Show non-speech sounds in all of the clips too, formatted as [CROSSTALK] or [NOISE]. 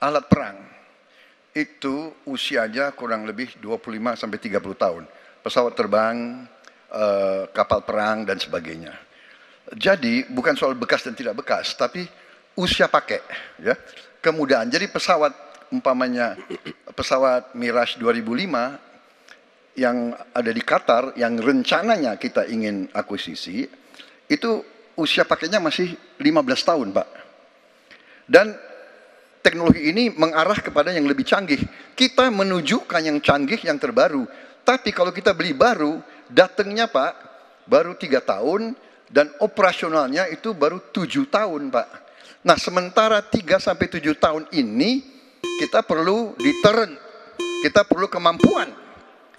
alat perang itu usianya kurang lebih 25 sampai 30 tahun. Pesawat terbang, eh, kapal perang dan sebagainya. Jadi bukan soal bekas dan tidak bekas, tapi usia pakai ya. Kemudahan. Jadi pesawat umpamanya pesawat Mirage 2005 yang ada di Qatar yang rencananya kita ingin akuisisi itu usia pakainya masih 15 tahun, Pak. Dan teknologi ini mengarah kepada yang lebih canggih. Kita menunjukkan yang canggih, yang terbaru. Tapi kalau kita beli baru, datangnya Pak, baru tiga tahun dan operasionalnya itu baru tujuh tahun Pak. Nah sementara tiga sampai tujuh tahun ini kita perlu deterrent, kita perlu kemampuan.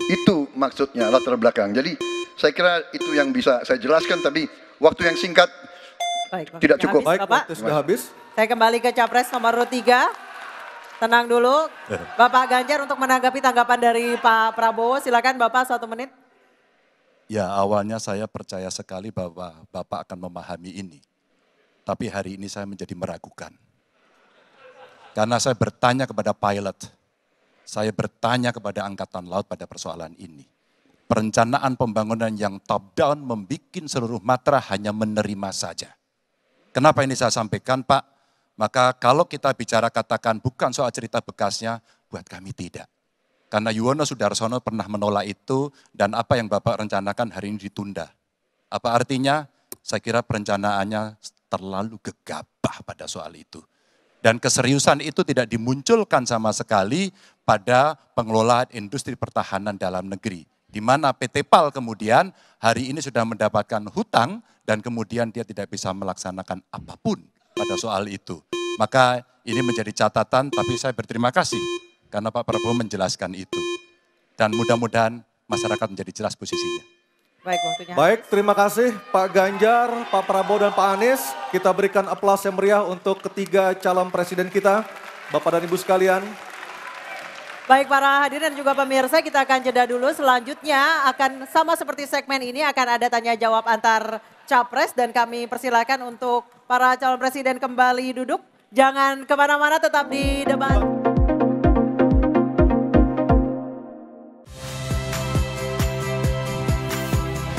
Itu maksudnya latar belakang. Jadi saya kira itu yang bisa saya jelaskan tapi waktu yang singkat Baik, tidak cukup. Habis, Baik, waktu sudah habis. Saya kembali ke capres nomor 3. Tenang dulu, [LAUGHS] Bapak Ganjar untuk menanggapi tanggapan dari Pak Prabowo, silakan Bapak satu menit. Ya awalnya saya percaya sekali bahwa Bapak akan memahami ini. Tapi hari ini saya menjadi meragukan. Karena saya bertanya kepada pilot, saya bertanya kepada Angkatan Laut pada persoalan ini. Perencanaan pembangunan yang top down membuat seluruh matra hanya menerima saja. Kenapa ini saya sampaikan Pak? Maka kalau kita bicara katakan bukan soal cerita bekasnya, buat kami tidak. Karena Yuwono Sudarsono pernah menolak itu dan apa yang Bapak rencanakan hari ini ditunda. Apa artinya? Saya kira perencanaannya terlalu gegabah pada soal itu. Dan keseriusan itu tidak dimunculkan sama sekali pada pengelolaan industri pertahanan dalam negeri. Di mana PT PAL kemudian hari ini sudah mendapatkan hutang dan kemudian dia tidak bisa melaksanakan apapun pada soal itu. Maka ini menjadi catatan, tapi saya berterima kasih karena Pak Prabowo menjelaskan itu. Dan mudah-mudahan masyarakat menjadi jelas posisinya. Baik, Baik, terima kasih Pak Ganjar, Pak Prabowo dan Pak Anies. Kita berikan aplaus yang meriah untuk ketiga calon presiden kita. Bapak dan Ibu sekalian, Baik para hadirin dan juga pemirsa kita akan jeda dulu selanjutnya akan sama seperti segmen ini akan ada tanya jawab antar capres dan kami persilakan untuk para calon presiden kembali duduk. Jangan kemana-mana tetap di debat.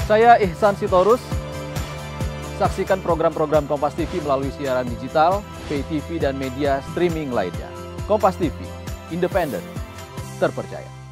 Saya Ihsan Sitorus. Saksikan program-program Kompas TV melalui siaran digital, pay TV dan media streaming lainnya. Kompas TV, independen, स्तर पर जाया